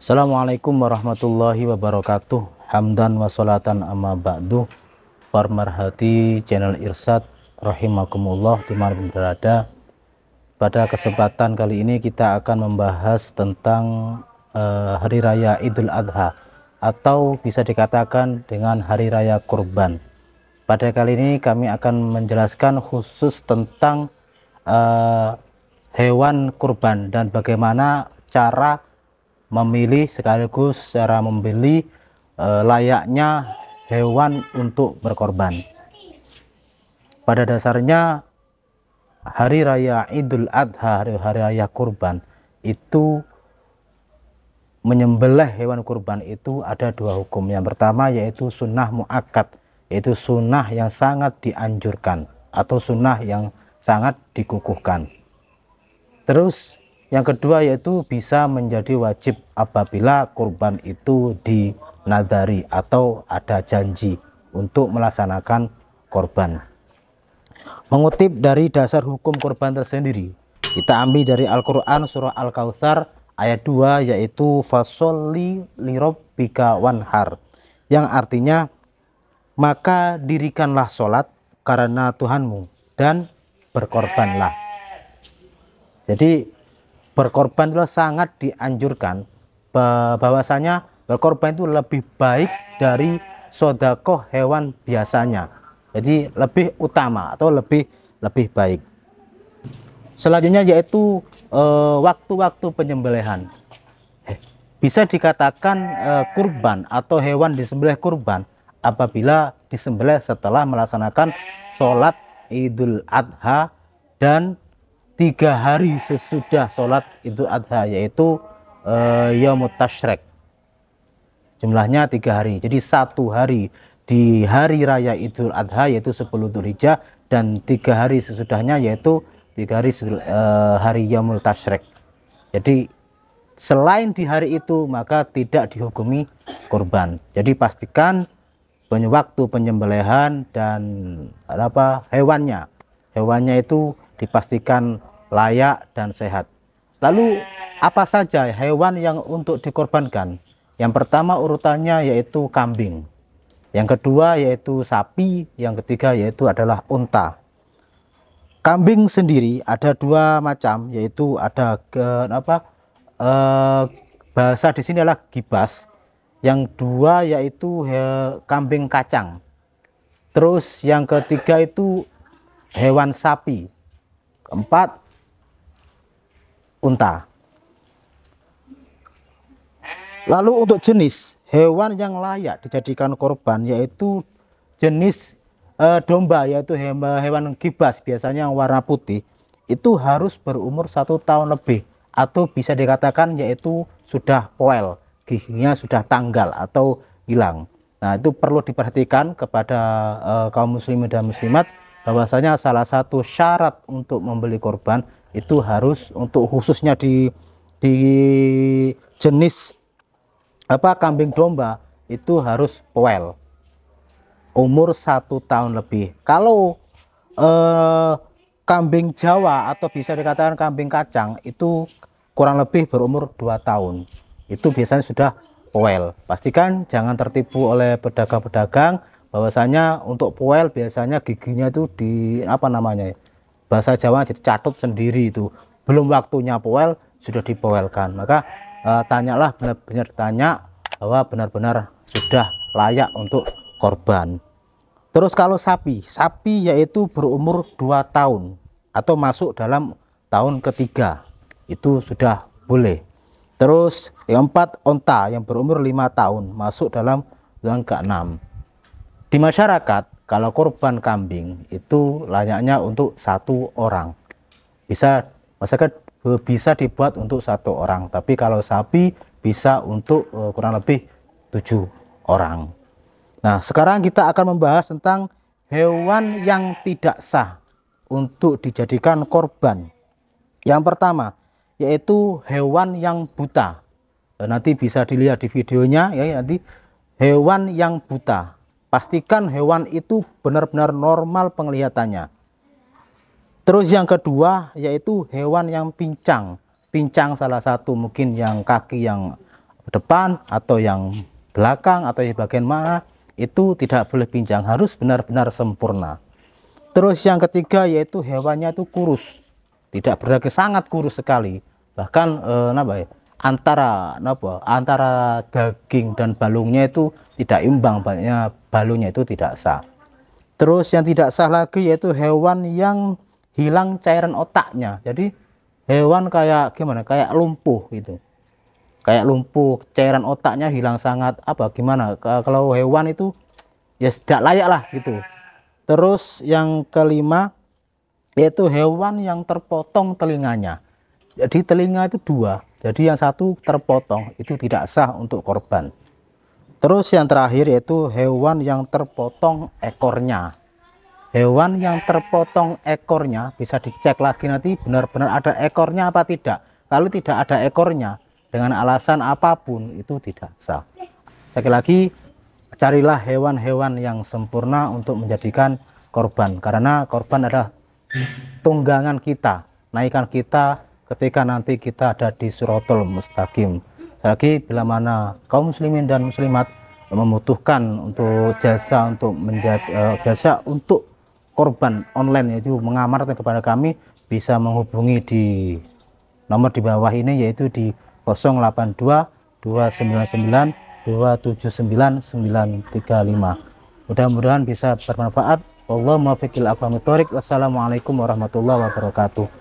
Assalamualaikum warahmatullahi wabarakatuh. Hamdan wa salatan amma ba'du. Farmarhati channel Irsat rahimakumullah dimanapun berada. Pada kesempatan kali ini kita akan membahas tentang uh, Hari Raya Idul Adha atau bisa dikatakan dengan Hari Raya Kurban. Pada kali ini kami akan menjelaskan khusus tentang uh, hewan kurban dan bagaimana cara memilih sekaligus secara membeli e, layaknya hewan untuk berkorban. Pada dasarnya hari raya Idul Adha, hari, hari raya kurban itu menyembelih hewan kurban itu ada dua hukum. Yang pertama yaitu sunnah muakat yaitu sunnah yang sangat dianjurkan atau sunnah yang sangat dikukuhkan. Terus yang kedua yaitu bisa menjadi wajib apabila kurban itu dinadari atau ada janji untuk melaksanakan korban. Mengutip dari dasar hukum korban tersendiri, kita ambil dari Al-Quran surah Al-Kautsar ayat 2 yaitu fasoli lirob bika wanhar yang artinya maka dirikanlah sholat karena Tuhanmu dan berkorbanlah. Jadi berkorban itu sangat dianjurkan bahwasanya berkorban itu lebih baik dari sodako hewan biasanya jadi lebih utama atau lebih lebih baik selanjutnya yaitu eh, waktu-waktu e, penyembelihan eh, bisa dikatakan e, kurban atau hewan disembelih kurban apabila disembelih setelah melaksanakan sholat idul adha dan tiga hari sesudah sholat idul adha yaitu uh, eh, yaumut tashrek jumlahnya tiga hari jadi satu hari di hari raya idul adha yaitu 10 Dzulhijjah dan tiga hari sesudahnya yaitu tiga hari uh, hari yaumul tashrek jadi selain di hari itu maka tidak dihukumi korban jadi pastikan waktu penyembelihan dan apa hewannya hewannya itu dipastikan layak dan sehat. Lalu apa saja hewan yang untuk dikorbankan? Yang pertama urutannya yaitu kambing. Yang kedua yaitu sapi, yang ketiga yaitu adalah unta. Kambing sendiri ada dua macam yaitu ada ke, apa? E, bahasa di sini adalah gibas. Yang dua yaitu he, kambing kacang. Terus yang ketiga itu hewan sapi Keempat, unta. Lalu untuk jenis hewan yang layak dijadikan korban yaitu jenis e, domba yaitu hewan, kibas biasanya yang warna putih itu harus berumur satu tahun lebih atau bisa dikatakan yaitu sudah poel giginya sudah tanggal atau hilang. Nah itu perlu diperhatikan kepada e, kaum muslimin dan muslimat bahwasanya salah satu syarat untuk membeli korban itu harus untuk khususnya di di jenis apa kambing domba itu harus poel umur satu tahun lebih kalau eh, kambing Jawa atau bisa dikatakan kambing kacang itu kurang lebih berumur dua tahun itu biasanya sudah poel pastikan jangan tertipu oleh pedagang-pedagang bahwasanya untuk poel biasanya giginya itu di apa namanya bahasa Jawa jadi catut sendiri itu belum waktunya poel sudah dipoelkan maka e, tanyalah benar-benar tanya bahwa benar-benar sudah layak untuk korban terus kalau sapi sapi yaitu berumur 2 tahun atau masuk dalam tahun ketiga itu sudah boleh terus yang empat onta yang berumur lima tahun masuk dalam yang keenam di masyarakat, kalau korban kambing itu layaknya untuk satu orang. Bisa masyarakat bisa dibuat untuk satu orang, tapi kalau sapi bisa untuk eh, kurang lebih tujuh orang. Nah, sekarang kita akan membahas tentang hewan yang tidak sah untuk dijadikan korban. Yang pertama, yaitu hewan yang buta. Eh, nanti bisa dilihat di videonya ya nanti hewan yang buta. Pastikan hewan itu benar-benar normal penglihatannya. Terus yang kedua yaitu hewan yang pincang. Pincang salah satu mungkin yang kaki yang depan atau yang belakang atau yang bagian mana itu tidak boleh pincang harus benar-benar sempurna. Terus yang ketiga yaitu hewannya itu kurus. Tidak berdaging sangat kurus sekali. Bahkan eh, apa ya? antara apa antara daging dan balungnya itu tidak imbang banyaknya balungnya itu tidak sah terus yang tidak sah lagi yaitu hewan yang hilang cairan otaknya jadi hewan kayak gimana kayak lumpuh gitu kayak lumpuh cairan otaknya hilang sangat apa gimana kalau hewan itu ya tidak layak lah gitu terus yang kelima yaitu hewan yang terpotong telinganya jadi telinga itu dua. Jadi yang satu terpotong itu tidak sah untuk korban. Terus yang terakhir yaitu hewan yang terpotong ekornya. Hewan yang terpotong ekornya bisa dicek lagi nanti benar-benar ada ekornya apa tidak. Kalau tidak ada ekornya dengan alasan apapun itu tidak sah. Sekali lagi carilah hewan-hewan yang sempurna untuk menjadikan korban karena korban adalah tunggangan kita, naikan kita ketika nanti kita ada di suratul mustaqim lagi bila mana kaum muslimin dan muslimat membutuhkan untuk jasa untuk menjadi uh, jasa untuk korban online yaitu mengamarkan kepada kami bisa menghubungi di nomor di bawah ini yaitu di 082 299 279 935 mudah-mudahan bisa bermanfaat Allah muafiqil akwamitorik wassalamualaikum warahmatullahi wabarakatuh